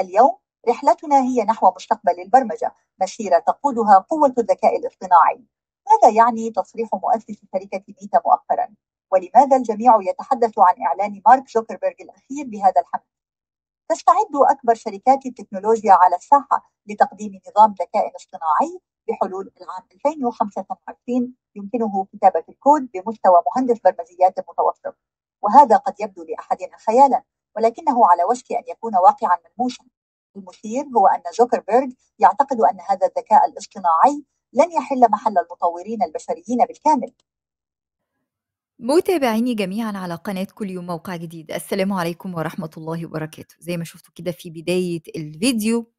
اليوم رحلتنا هي نحو مستقبل البرمجة مسيرة تقودها قوة الذكاء الاصطناعي ماذا يعني تصريح مؤسس شركة ميتا مؤخرا؟ ولماذا الجميع يتحدث عن إعلان مارك زوكربيرغ الأخير بهذا الحمل؟ تستعد أكبر شركات التكنولوجيا على الساحة لتقديم نظام ذكاء اصطناعي بحلول العام 2025 يمكنه كتابة الكود بمستوى مهندس برمجيات متوسط وهذا قد يبدو لأحدنا خيالا ولكنه على وشك أن يكون واقعا منموشا المثير هو أن زوكربيرغ يعتقد أن هذا الذكاء الاصطناعي لن يحل محل المطورين البشريين بالكامل متابعيني جميعا على قناة كل يوم موقع جديد السلام عليكم ورحمة الله وبركاته زي ما شفتوا كده في بداية الفيديو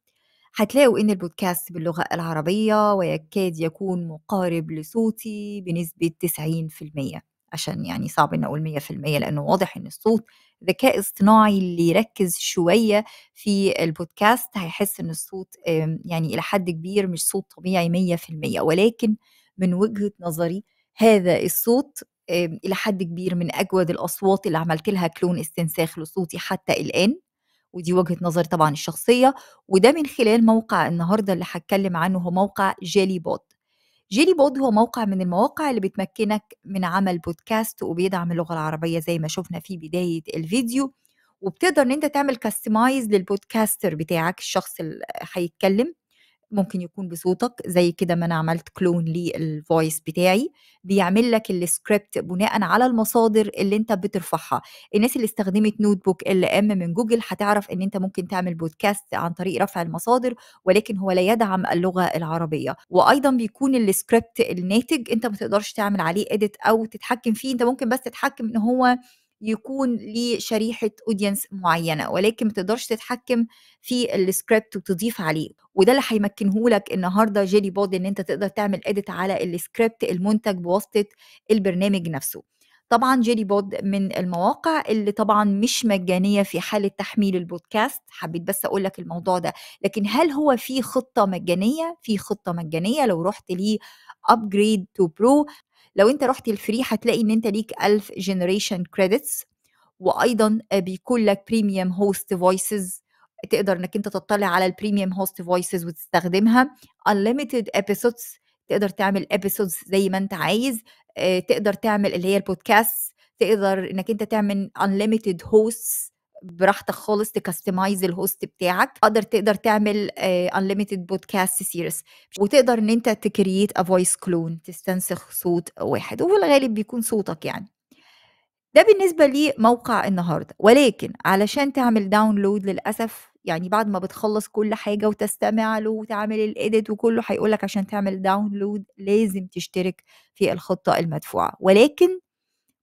هتلاقوا ان البودكاست باللغة العربية ويكاد يكون مقارب لصوتي بنسبة 90% عشان يعني صعب ان اقول 100% لانه واضح ان الصوت ذكاء اصطناعي اللي يركز شويه في البودكاست هيحس ان الصوت يعني الى حد كبير مش صوت طبيعي 100% ولكن من وجهه نظري هذا الصوت الى حد كبير من اجود الاصوات اللي عملت لها كلون استنساخ لصوتي حتى الان ودي وجهه نظري طبعا الشخصيه وده من خلال موقع النهارده اللي هتكلم عنه هو موقع جيلي بوت جيلي بود هو موقع من المواقع اللي بتمكنك من عمل بودكاست وبيدعم اللغة العربية زي ما شفنا في بداية الفيديو وبتقدر ان انت تعمل كاستمايز للبودكاستر بتاعك الشخص اللي هيتكلم ممكن يكون بصوتك زي كده ما انا عملت كلون للفويس بتاعي بيعمل لك السكريبت بناء على المصادر اللي انت بترفعها الناس اللي استخدمت نوت بوك ال ام من جوجل هتعرف ان انت ممكن تعمل بودكاست عن طريق رفع المصادر ولكن هو لا يدعم اللغه العربيه وايضا بيكون السكريبت الناتج انت ما تقدرش تعمل عليه اديت او تتحكم فيه انت ممكن بس تتحكم ان هو يكون لشريحه اودينس معينه ولكن ما تقدرش تتحكم في السكريبت وتضيف عليه وده اللي هيمكنه لك النهارده جيلي بود ان انت تقدر تعمل اديت على السكريبت المنتج بواسطه البرنامج نفسه طبعا جيلي بود من المواقع اللي طبعا مش مجانيه في حاله تحميل البودكاست حبيت بس اقول لك الموضوع ده لكن هل هو في خطه مجانيه في خطه مجانيه لو رحت لي ابجريد تو برو لو انت رحت الفري هتلاقي ان انت ليك 1000 جنريشن كريدتس وايضا بيكون لك بريميوم هوست فويسز تقدر انك انت تطلع على البريميوم هوست فويسز وتستخدمها unlimited episodes تقدر تعمل episodes زي ما انت عايز آه، تقدر تعمل اللي هي البودكاست تقدر انك انت تعمل unlimited hosts براحتك خالص تكستمايز الهوست بتاعك تقدر تقدر تعمل انليميتد بودكاست سيريس وتقدر ان انت تكريت ا فويس كلون تستنسخ صوت واحد وفي الغالب بيكون صوتك يعني ده بالنسبة لي موقع النهاردة ولكن علشان تعمل داونلود للأسف يعني بعد ما بتخلص كل حاجة وتستمع له وتعمل الإيديت وكله هيقولك عشان تعمل داونلود لازم تشترك في الخطة المدفوعة ولكن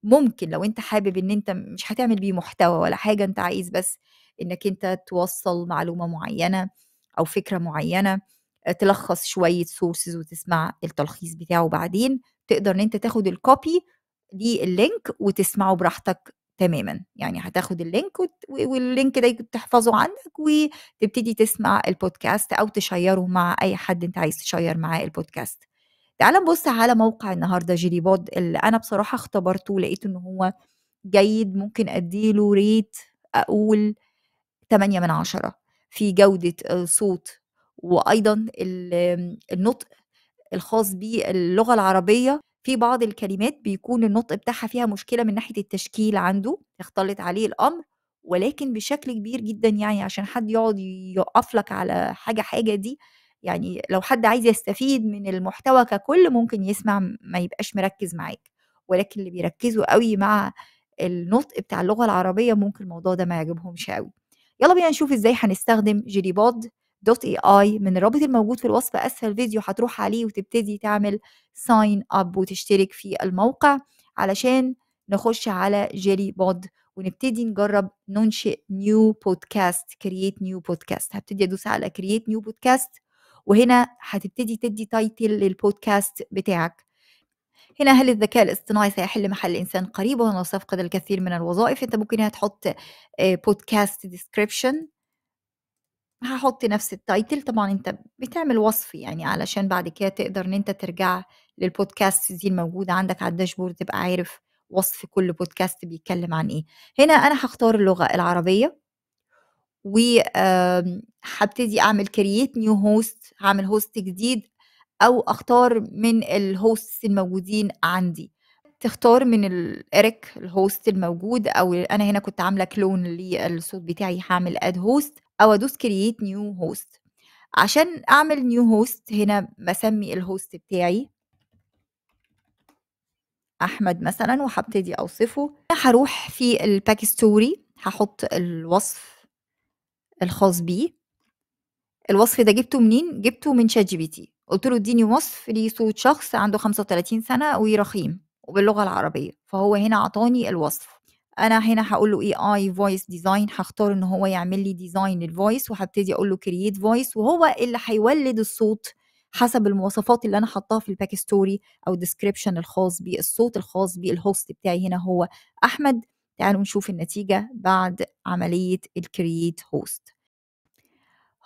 ممكن لو انت حابب ان انت مش هتعمل بيه محتوى ولا حاجه انت عايز بس انك انت توصل معلومه معينه او فكره معينه آه، تلخص شويه سورسز وتسمع التلخيص بتاعه بعدين تقدر ان انت تاخد الكوبي للينك وتسمعه براحتك تماما يعني هتاخد اللينك واللينك ده تحفظه عندك وتبتدي تسمع البودكاست او تشيره مع اي حد انت عايز تشير معاه البودكاست تعال نبص على موقع النهارده جيلي بود اللي انا بصراحه اختبرته لقيت ان هو جيد ممكن اديله ريت اقول 8 من عشرة في جودة الصوت وأيضا النطق الخاص باللغة العربية في بعض الكلمات بيكون النطق بتاعها فيها مشكلة من ناحية التشكيل عنده يختلط عليه الأمر ولكن بشكل كبير جدا يعني عشان حد يقعد يقفلك لك على حاجة حاجة دي يعني لو حد عايز يستفيد من المحتوى ككل ممكن يسمع ما يبقاش مركز معاك ولكن اللي بيركزوا قوي مع النطق بتاع اللغه العربيه ممكن الموضوع ده ما يعجبهمش قوي يلا بينا نشوف ازاي هنستخدم جيري بود دوت اي اي من الرابط الموجود في الوصف اسفل الفيديو هتروح عليه وتبتدي تعمل ساين اب وتشترك في الموقع علشان نخش على جيري بود ونبتدي نجرب ننشئ نيو بودكاست كرييت نيو بودكاست هبتدي ادوس على كرييت نيو بودكاست وهنا هتبتدي تدي تايتل للبودكاست بتاعك هنا هل الذكاء الاصطناعي سيحل محل انسان قريب سيفقد الكثير من الوظائف انت ممكن هتحط بودكاست ديسكريبشن هحط نفس التايتل طبعا انت بتعمل وصف يعني علشان بعد كده تقدر ان انت ترجع للبودكاست دي الموجوده عندك على الداشبورد تبقى عارف وصف كل بودكاست بيتكلم عن ايه هنا انا هختار اللغه العربيه وهبتدي آمم، اعمل كرييت نيو هوست هعمل هوست جديد او اختار من الهوست الموجودين عندي تختار من الاريك الهوست الموجود او انا هنا كنت عامله كلون للصوت بتاعي هعمل اد هوست او ادوس كرييت نيو هوست عشان اعمل نيو هوست هنا بسمي الهوست بتاعي احمد مثلا وهبتدي اوصفه هروح في الباك ستوري هحط الوصف الخاص بيه الوصف ده جبته منين جبته من شات جي بي تي قلت له اديني وصف لصوت شخص عنده 35 سنه ورخيم وباللغه العربيه فهو هنا اعطاني الوصف انا هنا هقول له اي اي فويس ديزاين هختار ان هو يعمل لي ديزاين للفويس وهبتدي اقول له كرييت فويس وهو اللي هيولد الصوت حسب المواصفات اللي انا حطاها في الباك ستوري او ديسكريبشن الخاص بالصوت الخاص بالهوست بتاعي هنا هو احمد تعالوا يعني نشوف النتيجة بعد عملية الكرييت هوست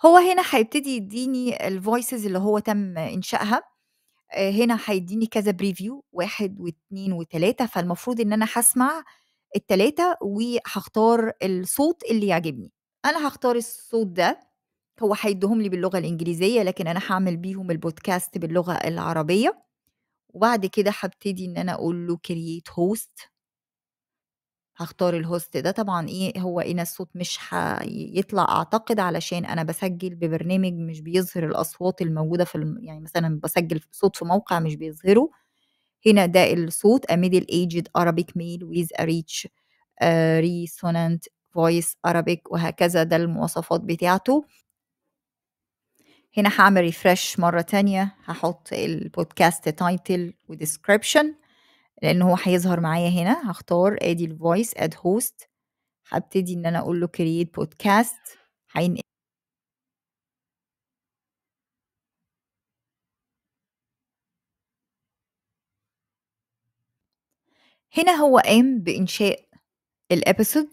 هو هنا هيبتدي يديني الفويسز اللي هو تم إنشائها آه، هنا هيديني كذا بريفيو واحد واثنين وثلاثة فالمفروض إن أنا هسمع التلاتة وهختار الصوت اللي يعجبني أنا هختار الصوت ده هو هيديهم لي باللغة الإنجليزية لكن أنا هعمل بيهم البودكاست باللغة العربية وبعد كده هبتدي إن أنا أقول له كرييت هوست هختار الهوست ده طبعا ايه هو هنا إيه، الصوت مش هيطلع اعتقد علشان انا بسجل ببرنامج مش بيظهر الاصوات الموجوده في الم... يعني مثلا بسجل صوت في موقع مش بيظهره هنا ده الصوت a middle aged Arabic male with a rich uh, آه، resonant voice Arabic وهكذا ده المواصفات بتاعته هنا هعمل ريفرش مرة تانية هحط البودكاست تايتل وديسكريبشن لان هو هيظهر معايا هنا هختار ادي الفويس اد هوست هبتدي ان انا اقول له كرييت بودكاست هينقل هنا هو قام بإنشاء الابيسود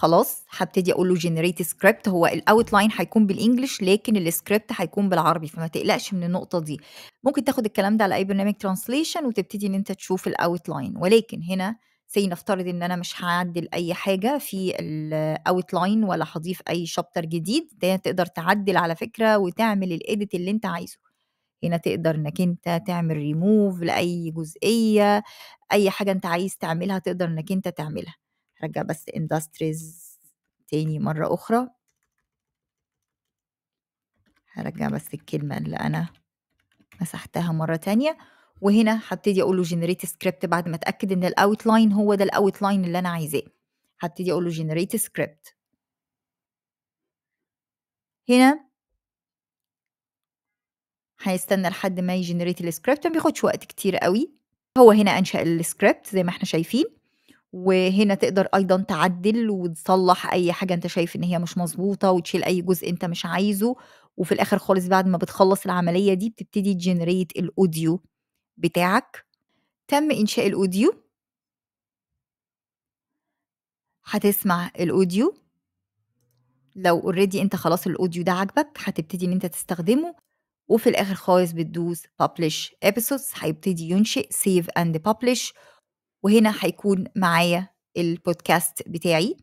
خلاص هبتدي اقول له جنريت سكريبت هو الاوت لاين هيكون بالانجلش لكن السكريبت هيكون بالعربي فما تقلقش من النقطه دي ممكن تاخد الكلام ده على اي برنامج ترانسليشن وتبتدي ان انت تشوف الاوت لاين ولكن هنا سي نفترض ان انا مش هعدل اي حاجه في الاوت لاين ولا هضيف اي شابتر جديد ده تقدر تعدل على فكره وتعمل الايديت اللي انت عايزه هنا تقدر انك انت تعمل ريموف لاي جزئيه اي حاجه انت عايز تعملها تقدر انك انت تعملها هرجع بس اندستريز تاني مرة أخرى هرجع بس الكلمة اللي أنا مسحتها مرة تانية وهنا هبتدي أقول له جنريت سكريبت بعد ما أتأكد إن الأوت لاين هو ده الأوت لاين اللي أنا عايزاه هبتدي أقول له جنريت سكريبت هنا هيستنى لحد ما يجنريت السكريبت ما بياخدش وقت كتير قوي هو هنا انشا السكريبت زي ما احنا شايفين وهنا تقدر أيضا تعدل وتصلح أي حاجة أنت شايف إن هي مش مظبوطه وتشيل أي جزء أنت مش عايزه وفي الآخر خالص بعد ما بتخلص العملية دي بتبتدي تجنريت الأوديو بتاعك تم إنشاء الأوديو هتسمع الأوديو لو اوريدي انت خلاص الاوديو ده عاجبك هتبتدي ان انت تستخدمه وفي الاخر خالص بتدوس publish episodes هيبتدي ينشئ save and publish وهنا هيكون معايا البودكاست بتاعي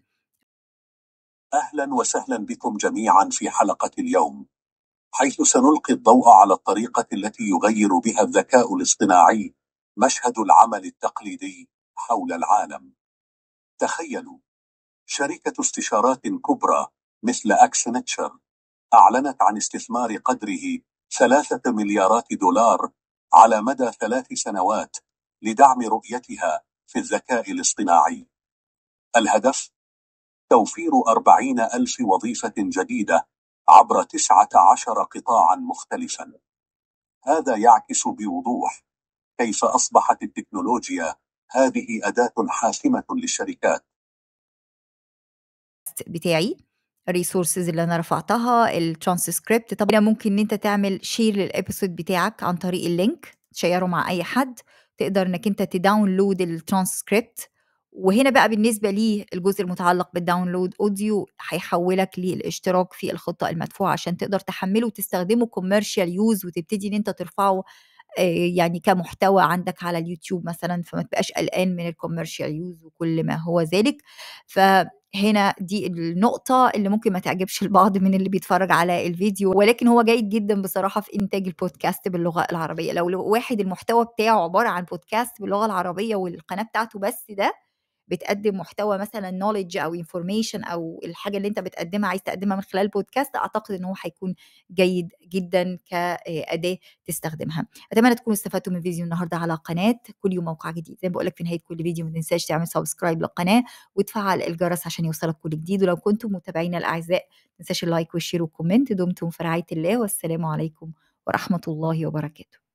أهلا وسهلا بكم جميعا في حلقة اليوم حيث سنلقي الضوء على الطريقة التي يغير بها الذكاء الاصطناعي مشهد العمل التقليدي حول العالم تخيلوا شركة استشارات كبرى مثل أكسنتشر أعلنت عن استثمار قدره ثلاثة مليارات دولار على مدى ثلاث سنوات لدعم رؤيتها في الذكاء الاصطناعي الهدف توفير أربعين ألف وظيفة جديدة عبر تسعة عشر قطاعا مختلفا هذا يعكس بوضوح كيف أصبحت التكنولوجيا هذه أداة حاسمة للشركات بتاعي الريسورسز اللي انا رفعتها الترانسكريبت طب ممكن ان انت تعمل شير للابيسود بتاعك عن طريق اللينك تشيره مع اي حد تقدر انك انت تداونلود الترانسكريبت وهنا بقى بالنسبة لي الجزء المتعلق بالداونلود اوديو هيحولك للاشتراك في الخطة المدفوعة عشان تقدر تحمله وتستخدمه كوميرشال يوز وتبتدي ان انت ترفعه يعني كمحتوى عندك على اليوتيوب مثلا فما تبقاش قلقان من الكوميرشال يوز وكل ما هو ذلك ف هنا دي النقطة اللي ممكن ما تعجبش البعض من اللي بيتفرج على الفيديو ولكن هو جيد جدا بصراحة في إنتاج البودكاست باللغة العربية لو واحد المحتوى بتاعه عبارة عن بودكاست باللغة العربية والقناة بتاعته بس ده بتقدم محتوى مثلا نوليدج او انفورميشن او الحاجه اللي انت بتقدمها عايز تقدمها من خلال بودكاست اعتقد ان هو هيكون جيد جدا كاداه تستخدمها اتمنى تكونوا استفدتوا من فيديو النهارده على قناه كل يوم موقع جديد زي ما بقول لك في نهايه كل فيديو ما تنساش تعمل سبسكرايب للقناه وتفعل الجرس عشان يوصلك كل جديد ولو كنتم متابعينا الاعزاء ما تنساش اللايك والشير والكومنت دمتم في رعايه الله والسلام عليكم ورحمه الله وبركاته